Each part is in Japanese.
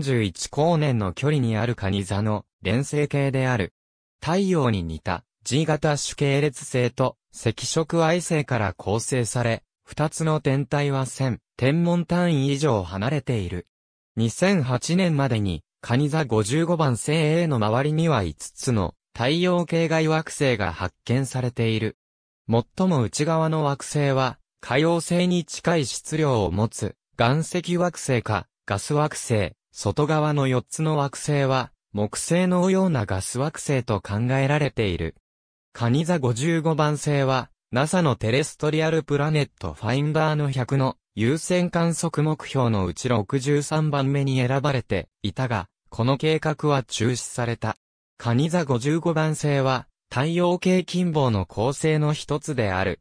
41光年の距離にある蟹座の連星系である。太陽に似た G 型主系列星と赤色矮星から構成され、二つの天体は1000天文単位以上離れている。2008年までに、蟹座55番星 A の周りには5つの太陽系外惑星が発見されている。最も内側の惑星は、海王星に近い質量を持つ、岩石惑星か、ガス惑星、外側の4つの惑星は、木星のようなガス惑星と考えられている。カニ座55番星は、NASA のテレストリアルプラネットファインダーの100の優先観測目標のうち63番目に選ばれていたが、この計画は中止された。カニ座55番星は、太陽系近傍の恒星の一つである。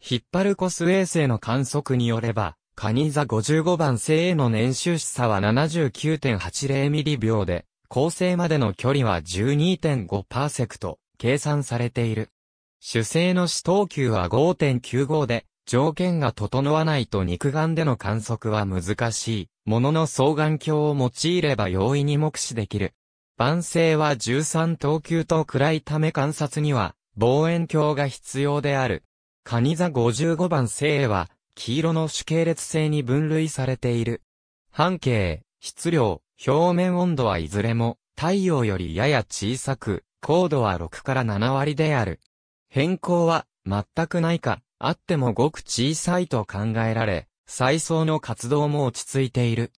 ヒッパルコス衛星の観測によれば、カニ座55番星への年収視差は79.80ミリ秒で、恒星までの距離は12.5パーセクト、計算されている。主星の死等級は5.95で、条件が整わないと肉眼での観測は難しい、ものの双眼鏡を用いれば容易に目視できる。晩星は13等級と暗いため観察には、望遠鏡が必要である。カニ座55番星は、黄色の主系列性に分類されている。半径、質量、表面温度はいずれも太陽よりやや小さく、高度は6から7割である。変更は全くないか、あってもごく小さいと考えられ、再層の活動も落ち着いている。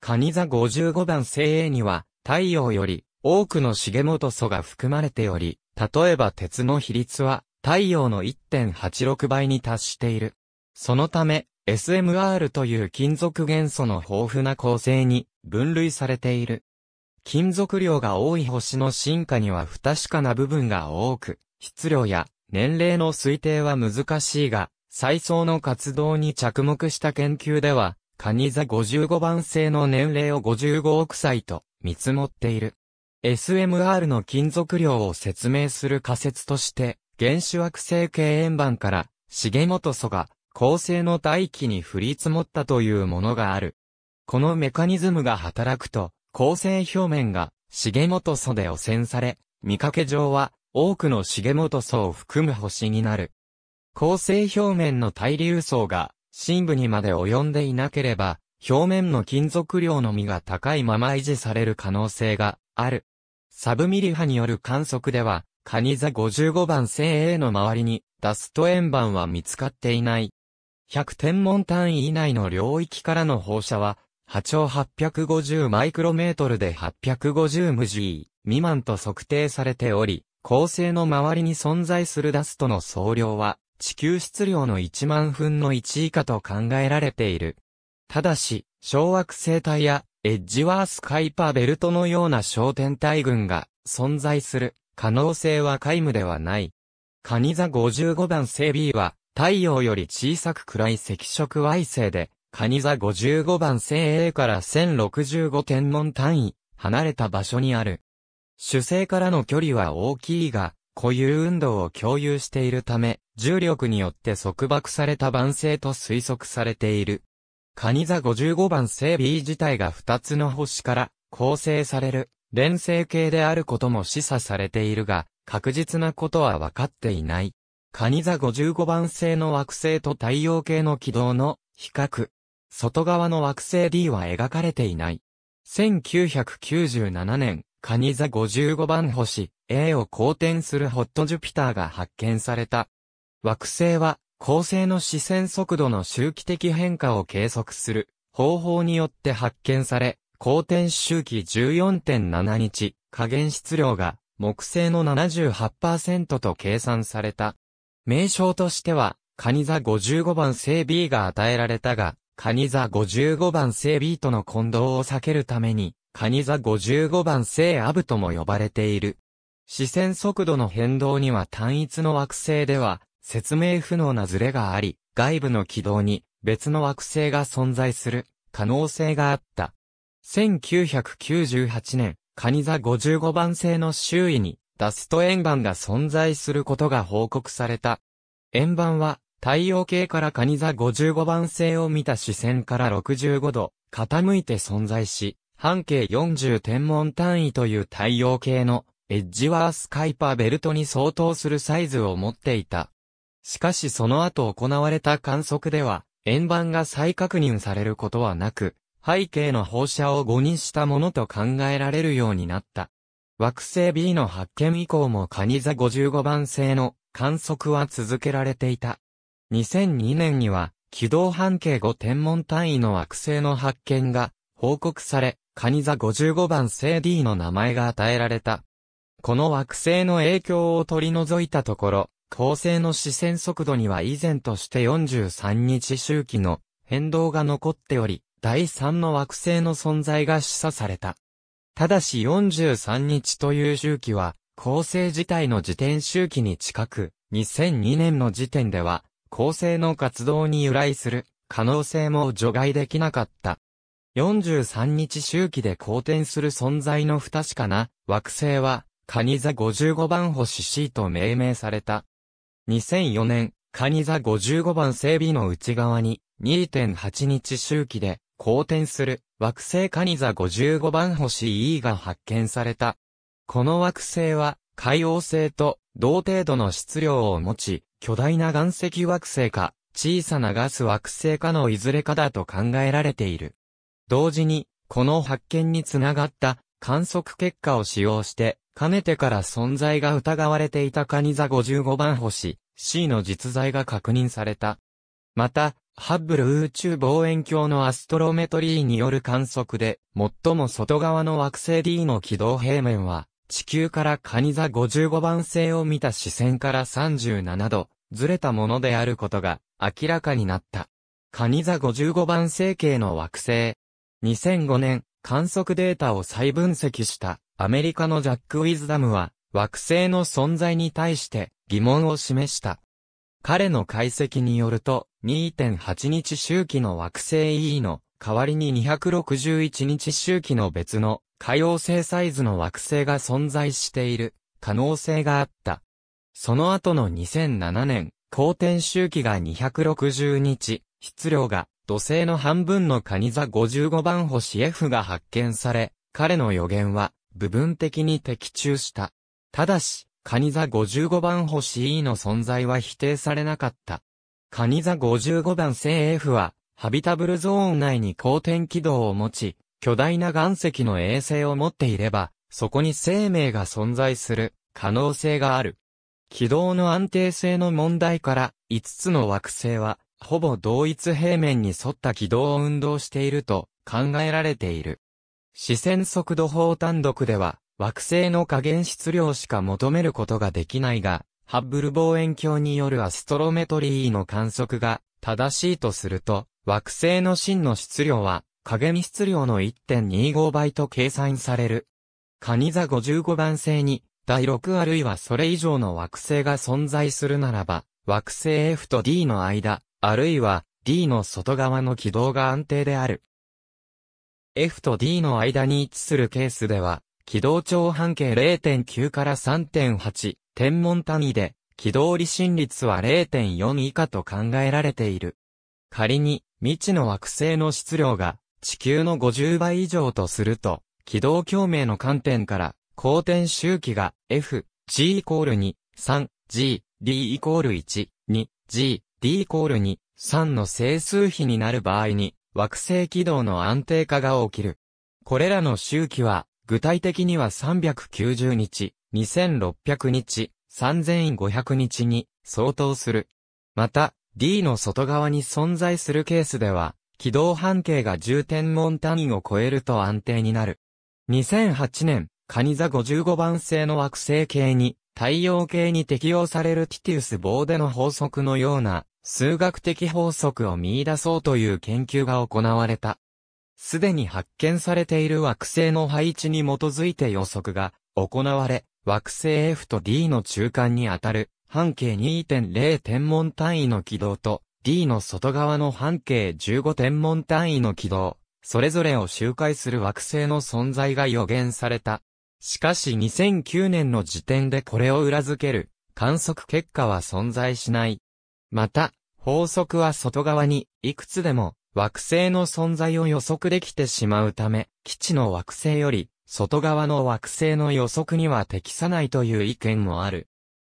カニ座55番精鋭には、太陽より多くの重元素が含まれており、例えば鉄の比率は太陽の1.86倍に達している。そのため、SMR という金属元素の豊富な構成に分類されている。金属量が多い星の進化には不確かな部分が多く、質量や年齢の推定は難しいが、再層の活動に着目した研究では、カニザ55番星の年齢を55億歳と見積もっている。SMR の金属量を説明する仮説として、原子惑星系円盤から、重本素が恒星の大気に降り積もったというものがある。このメカニズムが働くと、恒星表面が、重元素で汚染され、見かけ上は、多くの重元素を含む星になる。恒星表面の対流層が、深部にまで及んでいなければ、表面の金属量のみが高いまま維持される可能性がある。サブミリ波による観測では、カニ座55番星 A の周りに、ダスト円盤は見つかっていない。100天文単位以内の領域からの放射は、波長850マイクロメートルで850ムジー未満と測定されており、恒星の周りに存在するダストの総量は、地球質量の1万分の1以下と考えられている。ただし、小惑星帯やエッジワース・カイパーベルトのような小天体群が存在する可能性は皆無ではない。カニ座55番星 B は太陽より小さく暗い赤色矮星で、カニ座55番星 A から1065天文単位、離れた場所にある。主星からの距離は大きいが、固有運動を共有しているため、重力によって束縛された晩星と推測されている。カニ座55番星 B 自体が2つの星から構成される連星系であることも示唆されているが、確実なことは分かっていない。カニ座55番星の惑星と太陽系の軌道の比較。外側の惑星 D は描かれていない。1997年、カニ座55番星 A を公転するホットジュピターが発見された。惑星は、恒星の視線速度の周期的変化を計測する方法によって発見され、公転周期14.7日、加減質量が木星の78%と計算された。名称としては、カニ座55番星 B が与えられたが、カニ座55番星 B との混同を避けるために、カニ座55番星アブとも呼ばれている。視線速度の変動には単一の惑星では、説明不能なズレがあり、外部の軌道に別の惑星が存在する可能性があった。1998年、カニ座55番星の周囲にダスト円盤が存在することが報告された。円盤は、太陽系からカニ座55番星を見た視線から65度、傾いて存在し、半径40天文単位という太陽系のエッジワース・カイパーベルトに相当するサイズを持っていた。しかしその後行われた観測では、円盤が再確認されることはなく、背景の放射を誤認したものと考えられるようになった。惑星 B の発見以降もカニ座55番星の観測は続けられていた。2002年には、軌道半径5天文単位の惑星の発見が報告され、カニ座55番星 D の名前が与えられた。この惑星の影響を取り除いたところ、恒星の視線速度には以前として43日周期の変動が残っており、第3の惑星の存在が示唆された。ただし43日という周期は、構成自体の自転周期に近く、2002年の時点では、構成の活動に由来する可能性も除外できなかった。43日周期で公転する存在の不確かな惑星は、カニ座55番星 C と命名された。2004年、カニ座55番整備の内側に2.8日周期で公転する惑星カニ座55番星 E が発見された。この惑星は海王星と同程度の質量を持ち、巨大な岩石惑星か小さなガス惑星かのいずれかだと考えられている。同時に、この発見につながった観測結果を使用して、かねてから存在が疑われていたカニ座55番星 C の実在が確認された。また、ハッブル宇宙望遠鏡のアストロメトリーによる観測で、最も外側の惑星 D の軌道平面は、地球からカニ座55番星を見た視線から37度、ずれたものであることが明らかになった。カニ座55番星系の惑星。2005年、観測データを再分析したアメリカのジャック・ウィズダムは、惑星の存在に対して疑問を示した。彼の解析によると、2.8日周期の惑星 E の代わりに261日周期の別の可用性サイズの惑星が存在している可能性があった。その後の2007年、公転周期が260日、質量が土星の半分のカニ座55番星 F が発見され、彼の予言は部分的に的中した。ただし、カニ座55番星 E の存在は否定されなかった。カニ座55番 CF は、ハビタブルゾーン内に光転軌道を持ち、巨大な岩石の衛星を持っていれば、そこに生命が存在する可能性がある。軌道の安定性の問題から、5つの惑星は、ほぼ同一平面に沿った軌道を運動していると考えられている。視線速度法単独では、惑星の加減質量しか求めることができないが、ハッブル望遠鏡によるアストロメトリーの観測が正しいとすると、惑星の真の質量は、影見質量の1.25倍と計算される。カニ座55番星に、第6あるいはそれ以上の惑星が存在するならば、惑星 F と D の間、あるいは D の外側の軌道が安定である。F と D の間に位置するケースでは、軌道長半径0.9から3.8、天文単位で、軌道離心率は0.4以下と考えられている。仮に、未知の惑星の質量が地球の50倍以上とすると、軌道共鳴の観点から、公転周期が F、G イコール2、3、G、D イコール1、2、G、D イコール2、3の整数比になる場合に、惑星軌道の安定化が起きる。これらの周期は、具体的には390日、2600日、3500日に相当する。また、D の外側に存在するケースでは、軌道半径が重点。天文単位を超えると安定になる。2008年、カニ座55番星の惑星系に、太陽系に適用されるティティウス・棒での法則のような、数学的法則を見出そうという研究が行われた。すでに発見されている惑星の配置に基づいて予測が行われ、惑星 F と D の中間にあたる半径2.0天文単位の軌道と D の外側の半径15天文単位の軌道、それぞれを周回する惑星の存在が予言された。しかし2009年の時点でこれを裏付ける観測結果は存在しない。また、法則は外側にいくつでも惑星の存在を予測できてしまうため、基地の惑星より外側の惑星の予測には適さないという意見もある。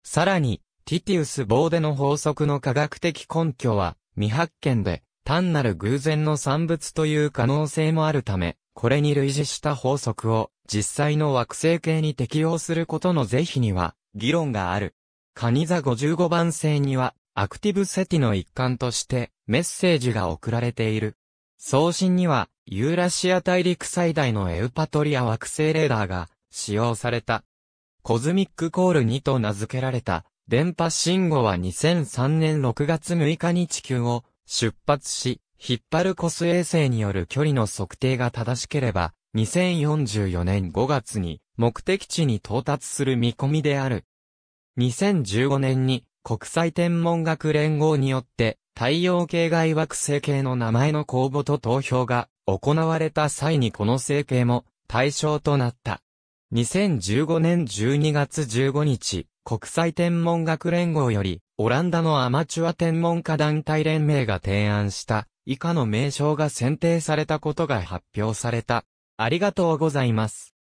さらに、ティティウス・ボーデの法則の科学的根拠は未発見で、単なる偶然の産物という可能性もあるため、これに類似した法則を実際の惑星系に適用することの是非には議論がある。カニ座55番星にはアクティブセティの一環としてメッセージが送られている。送信には、ユーラシア大陸最大のエウパトリア惑星レーダーが使用された。コズミックコール2と名付けられた電波信号は2003年6月6日に地球を出発し、引っ張るコス衛星による距離の測定が正しければ、2044年5月に目的地に到達する見込みである。2015年に国際天文学連合によって、太陽系外惑星系の名前の公募と投票が行われた際にこの星系も対象となった。2015年12月15日、国際天文学連合より、オランダのアマチュア天文家団体連盟が提案した、以下の名称が選定されたことが発表された。ありがとうございます。